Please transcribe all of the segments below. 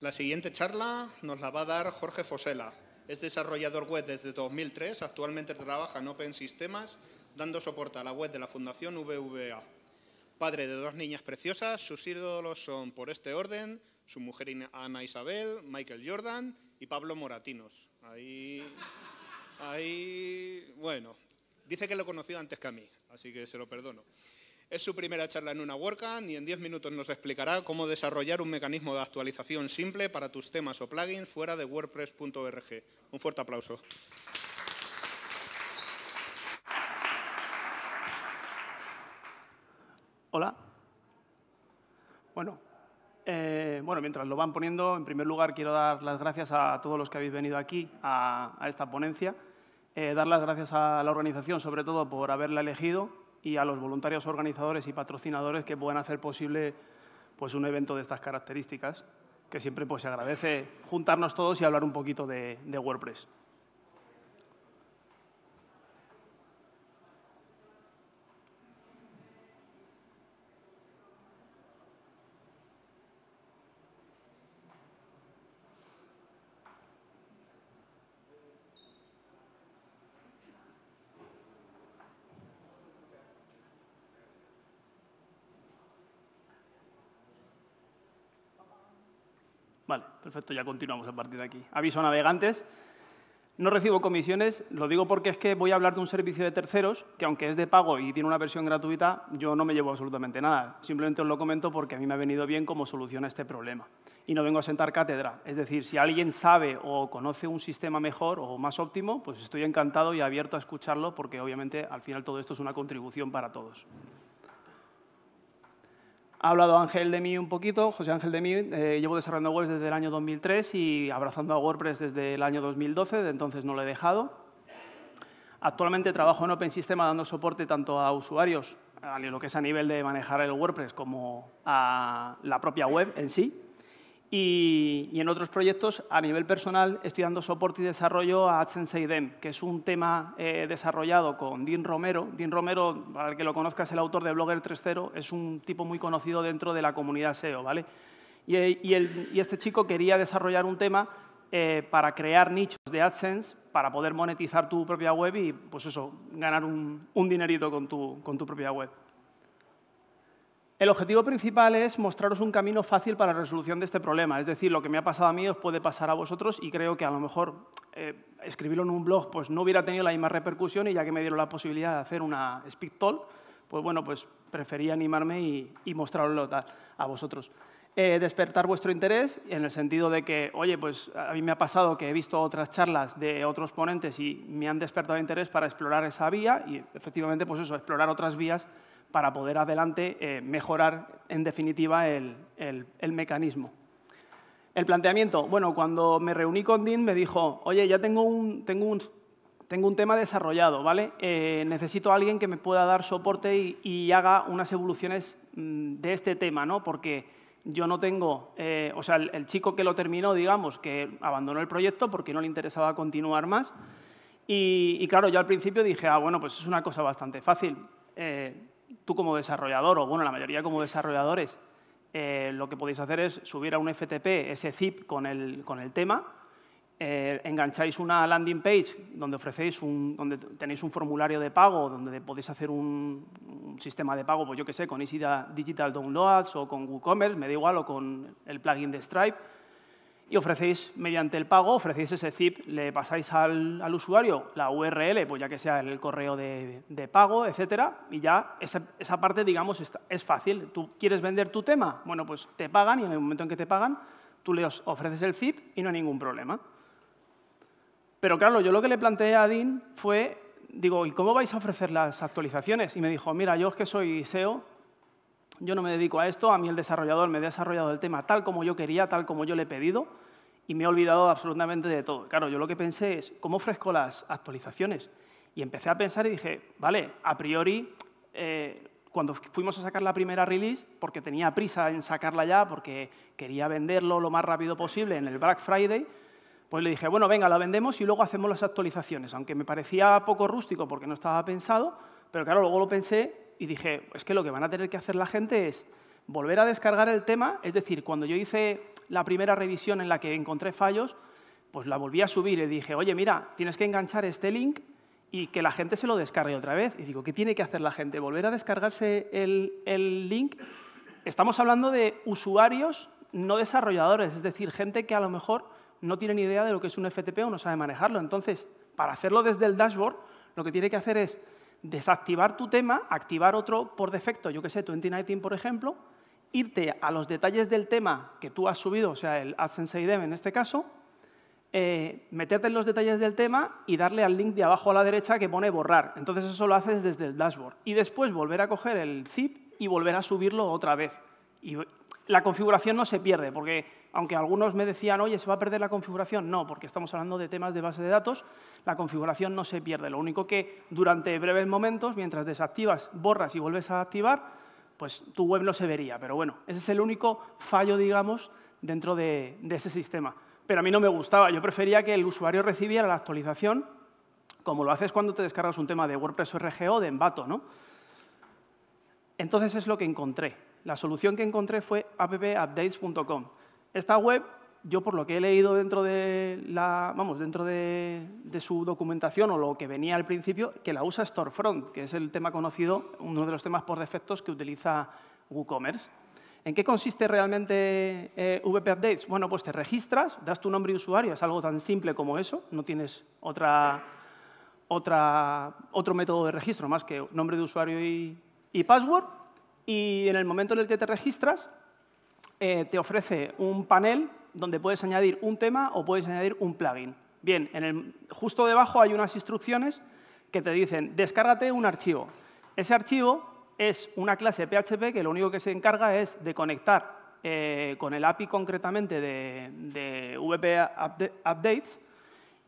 La siguiente charla nos la va a dar Jorge Fosela. Es desarrollador web desde 2003, actualmente trabaja en Open Systems, dando soporte a la web de la Fundación VVA. Padre de dos niñas preciosas, sus ídolos son, por este orden, su mujer Ana Isabel, Michael Jordan y Pablo Moratinos. Ahí, ahí, bueno, dice que lo conoció antes que a mí, así que se lo perdono. Es su primera charla en una WordCamp y en 10 minutos nos explicará cómo desarrollar un mecanismo de actualización simple para tus temas o plugins fuera de WordPress.org. Un fuerte aplauso. Hola. Bueno, eh, bueno, mientras lo van poniendo, en primer lugar quiero dar las gracias a todos los que habéis venido aquí a, esta ponencia. Eh, dar las gracias a la organización, sobre todo, por haberla elegido y a los voluntarios organizadores y patrocinadores que puedan hacer posible pues, un evento de estas características, que siempre pues, se agradece juntarnos todos y hablar un poquito de, de WordPress. Vale, perfecto, ya continuamos a partir de aquí. Aviso a navegantes. No recibo comisiones, lo digo porque es que voy a hablar de un servicio de terceros que aunque es de pago y tiene una versión gratuita, yo no me llevo absolutamente nada. Simplemente os lo comento porque a mí me ha venido bien como solución a este problema. Y no vengo a sentar cátedra. Es decir, si alguien sabe o conoce un sistema mejor o más óptimo, pues estoy encantado y abierto a escucharlo porque obviamente al final todo esto es una contribución para todos. Ha hablado Ángel de mí un poquito, José Ángel de mí. Eh, llevo desarrollando webs desde el año 2003 y abrazando a WordPress desde el año 2012, de entonces no lo he dejado. Actualmente trabajo en Open Sistema dando soporte tanto a usuarios, a lo que es a nivel de manejar el WordPress, como a la propia web en sí, y, en otros proyectos, a nivel personal, estoy dando soporte y desarrollo a AdSense IDEM, que es un tema eh, desarrollado con Dean Romero. Dean Romero, para el que lo conozca, es el autor de Blogger 3.0, es un tipo muy conocido dentro de la comunidad SEO, ¿vale? Y, este chico quería desarrollar un tema eh, para crear nichos de AdSense para poder monetizar tu propia web y, pues eso, ganar un, dinerito con tu propia web. El objetivo principal es mostraros un camino fácil para la resolución de este problema. Es decir, lo que me ha pasado a mí os puede pasar a vosotros y creo que a lo mejor eh, escribirlo en un blog pues no hubiera tenido la misma repercusión y ya que me dieron la posibilidad de hacer una speak talk, pues bueno, pues preferí animarme y, mostrarlo a vosotros. Eh, despertar vuestro interés en el sentido de que, oye, pues a mí me ha pasado que he visto otras charlas de otros ponentes y me han despertado interés para explorar esa vía y efectivamente pues eso, explorar otras vías para poder adelante eh, mejorar, en definitiva, el, mecanismo. El planteamiento, bueno, cuando me reuní con Dean me dijo, oye, ya tengo un, tengo un, tengo un tema desarrollado, ¿vale? Eh, necesito a alguien que me pueda dar soporte y, haga unas evoluciones mm, de este tema, ¿no? Porque yo no tengo, eh, o sea, el, chico que lo terminó, digamos, que abandonó el proyecto porque no le interesaba continuar más, y, claro, yo al principio dije, ah, bueno, pues es una cosa bastante fácil tú como desarrollador, o bueno, la mayoría como desarrolladores, eh, lo que podéis hacer es subir a un FTP ese zip con el, tema, eh, engancháis una landing page donde ofrecéis un, tenéis un formulario de pago, donde podéis hacer un, sistema de pago, pues yo qué sé, con Easy Digital Downloads o con WooCommerce, me da igual, o con el plugin de Stripe, y ofrecéis, mediante el pago, ofrecéis ese zip, le pasáis al, usuario la URL, pues ya que sea el correo de, pago, etcétera, y ya esa, parte, digamos, es fácil. ¿Tú quieres vender tu tema? Bueno, pues te pagan y en el momento en que te pagan, tú le ofreces el zip y no hay ningún problema. Pero claro, yo lo que le planteé a Dean fue, digo, ¿y cómo vais a ofrecer las actualizaciones? Y me dijo, mira, yo es que soy SEO yo no me dedico a esto, a mí el desarrollador me ha desarrollado el tema tal como yo quería, tal como yo le he pedido, y me he olvidado absolutamente de todo. Claro, yo lo que pensé es, ¿cómo ofrezco las actualizaciones? Y empecé a pensar y dije, vale, a priori, eh, cuando fuimos a sacar la primera release, porque tenía prisa en sacarla ya, porque quería venderlo lo más rápido posible en el Black Friday, pues le dije, bueno, venga, la vendemos y luego hacemos las actualizaciones. Aunque me parecía poco rústico porque no estaba pensado, pero claro, luego lo pensé y dije, es que lo que van a tener que hacer la gente es volver a descargar el tema, es decir, cuando yo hice la primera revisión en la que encontré fallos, pues la volví a subir y dije, oye, mira, tienes que enganchar este link y que la gente se lo descargue otra vez. Y digo, ¿qué tiene que hacer la gente? ¿Volver a descargarse el, el link? Estamos hablando de usuarios, no desarrolladores, es decir, gente que a lo mejor no tiene ni idea de lo que es un FTP o no sabe manejarlo. Entonces, para hacerlo desde el dashboard, lo que tiene que hacer es desactivar tu tema, activar otro por defecto, yo que sé, tu por ejemplo, irte a los detalles del tema que tú has subido, o sea, el AdSense IDEM en este caso, eh, meterte en los detalles del tema y darle al link de abajo a la derecha que pone borrar. Entonces eso lo haces desde el dashboard. Y después volver a coger el zip y volver a subirlo otra vez. Y la configuración no se pierde, porque aunque algunos me decían, oye, ¿se va a perder la configuración? No, porque estamos hablando de temas de base de datos, la configuración no se pierde. Lo único que durante breves momentos, mientras desactivas, borras y vuelves a activar, pues tu web no se vería. Pero bueno, ese es el único fallo, digamos, dentro de, ese sistema. Pero a mí no me gustaba, yo prefería que el usuario recibiera la actualización, como lo haces cuando te descargas un tema de WordPress o RGO de Envato, ¿no? Entonces es lo que encontré. La solución que encontré fue appupdates.com. Esta web, yo por lo que he leído dentro de, vamos, dentro de, su documentación o lo que venía al principio, que la usa Storefront, que es el tema conocido, uno de los temas por defectos que utiliza WooCommerce. ¿En qué consiste realmente eh, VP Updates? Bueno, pues te registras, das tu nombre y usuario, es algo tan simple como eso, no tienes otra, otro método de registro más que nombre de usuario y password. Y en el momento en el que te registras, eh, te ofrece un panel donde puedes añadir un tema o puedes añadir un plugin. Bien, justo debajo hay unas instrucciones que te dicen, descárgate un archivo. Ese archivo es una clase PHP que lo único que se encarga es de conectar eh, con el API concretamente de, de VP Updates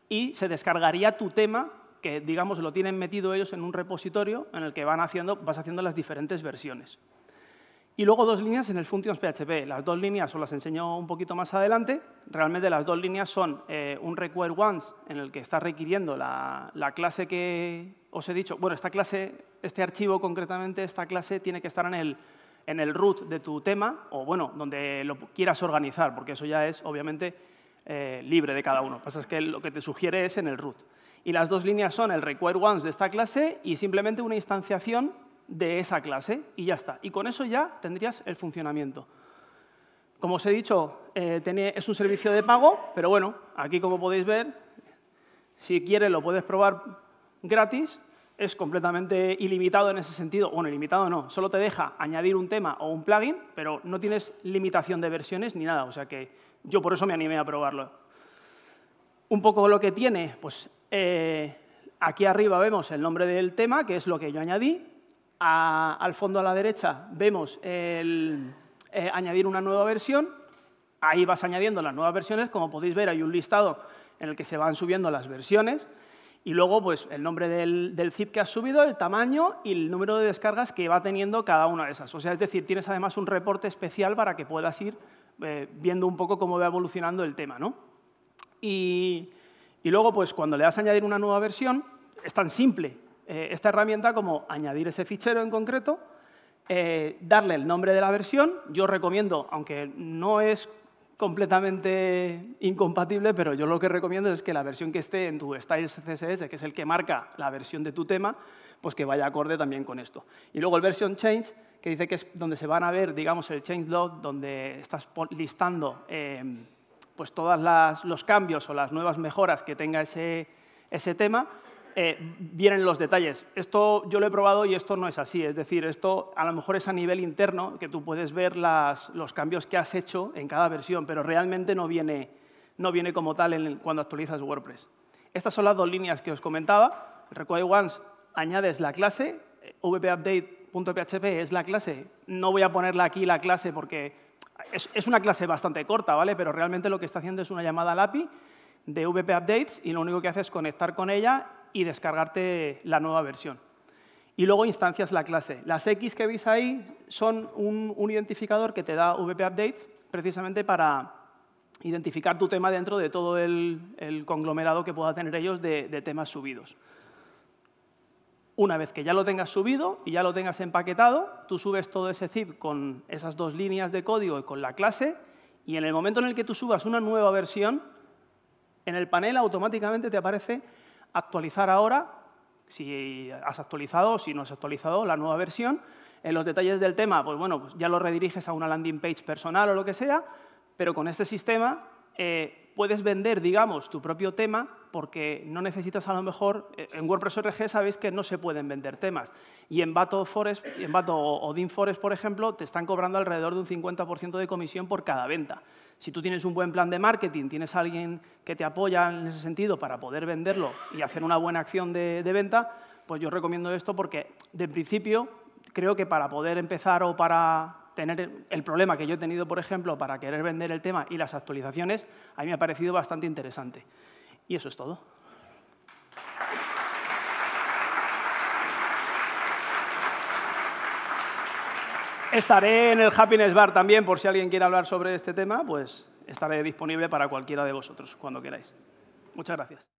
y se descargaría tu tema que digamos lo tienen metido ellos en un repositorio en el que van haciendo, vas haciendo las diferentes versiones. Y luego dos líneas en el Functions PHP. Las dos líneas os las enseño un poquito más adelante. Realmente las dos líneas son eh, un require once en el que está requiriendo la, clase que os he dicho. Bueno, esta clase, este archivo concretamente, esta clase tiene que estar en el, en el root de tu tema o, bueno, donde lo quieras organizar, porque eso ya es, obviamente, eh, libre de cada uno. Lo que pasa es que lo que te sugiere es en el root. Y las dos líneas son el require once de esta clase y simplemente una instanciación de esa clase y ya está. Y con eso ya tendrías el funcionamiento. Como os he dicho, eh, es un servicio de pago, pero bueno, aquí como podéis ver, si quieres lo puedes probar gratis, es completamente ilimitado en ese sentido. Bueno, ilimitado no, solo te deja añadir un tema o un plugin, pero no tienes limitación de versiones ni nada, o sea que yo por eso me animé a probarlo. Un poco lo que tiene, pues eh, aquí arriba vemos el nombre del tema, que es lo que yo añadí, al fondo a la derecha vemos el, eh, añadir una nueva versión. Ahí vas añadiendo las nuevas versiones. Como podéis ver, hay un listado en el que se van subiendo las versiones. Y luego, pues, el nombre del, zip que has subido, el tamaño y el número de descargas que va teniendo cada una de esas. O sea, es decir, tienes además un reporte especial para que puedas ir eh, viendo un poco cómo va evolucionando el tema, ¿no? Y, y luego, pues, cuando le das a añadir una nueva versión, es tan simple eh, esta herramienta como añadir ese fichero en concreto, eh, darle el nombre de la versión. Yo recomiendo, aunque no es completamente incompatible, pero yo lo que recomiendo es que la versión que esté en tu Styles CSS, que es el que marca la versión de tu tema, pues que vaya acorde también con esto. Y luego el version change, que dice que es donde se van a ver, digamos, el changelog, donde estás listando em, pues todos los cambios o las nuevas mejoras que tenga ese, ese tema, eh, vienen los detalles. Esto yo lo he probado y esto no es así. Es decir, esto a lo mejor es a nivel interno, que tú puedes ver los cambios que has hecho en cada versión, pero realmente no viene, no viene como tal cuando actualizas WordPress. Estas son las dos líneas que os comentaba. Require once añades la clase, vpupdate.php es la clase. No voy a ponerla aquí la clase porque es, una clase bastante corta, ¿vale? Pero realmente lo que está haciendo es una llamada al API de VP y lo único que hace es conectar con ella y descargarte la nueva versión. Y luego instancias la clase. Las X que veis ahí son un, identificador que te da VP Updates precisamente para identificar tu tema dentro de todo el, conglomerado que pueda tener ellos de, de temas subidos. Una vez que ya lo tengas subido y ya lo tengas empaquetado, tú subes todo ese zip con esas dos líneas de código y con la clase, y en el momento en el que tú subas una nueva versión, en el panel automáticamente te aparece actualizar ahora, si has actualizado o si no has actualizado la nueva versión. En los detalles del tema, pues bueno, pues ya lo rediriges a una landing page personal o lo que sea, pero con este sistema eh, puedes vender, digamos, tu propio tema porque no necesitas a lo mejor, eh, en WordPress RG sabéis que no se pueden vender temas y en Bato, Forest, en Bato o Dean Forest, por ejemplo, te están cobrando alrededor de un 50% de comisión por cada venta. Si tú tienes un buen plan de marketing, tienes a alguien que te apoya en ese sentido para poder venderlo y hacer una buena acción de, de venta, pues yo recomiendo esto porque, de principio, creo que para poder empezar o para tener el problema que yo he tenido, por ejemplo, para querer vender el tema y las actualizaciones, a mí me ha parecido bastante interesante. Y eso es todo. Estaré en el Happiness Bar también, por si alguien quiere hablar sobre este tema, pues estaré disponible para cualquiera de vosotros, cuando queráis. Muchas gracias.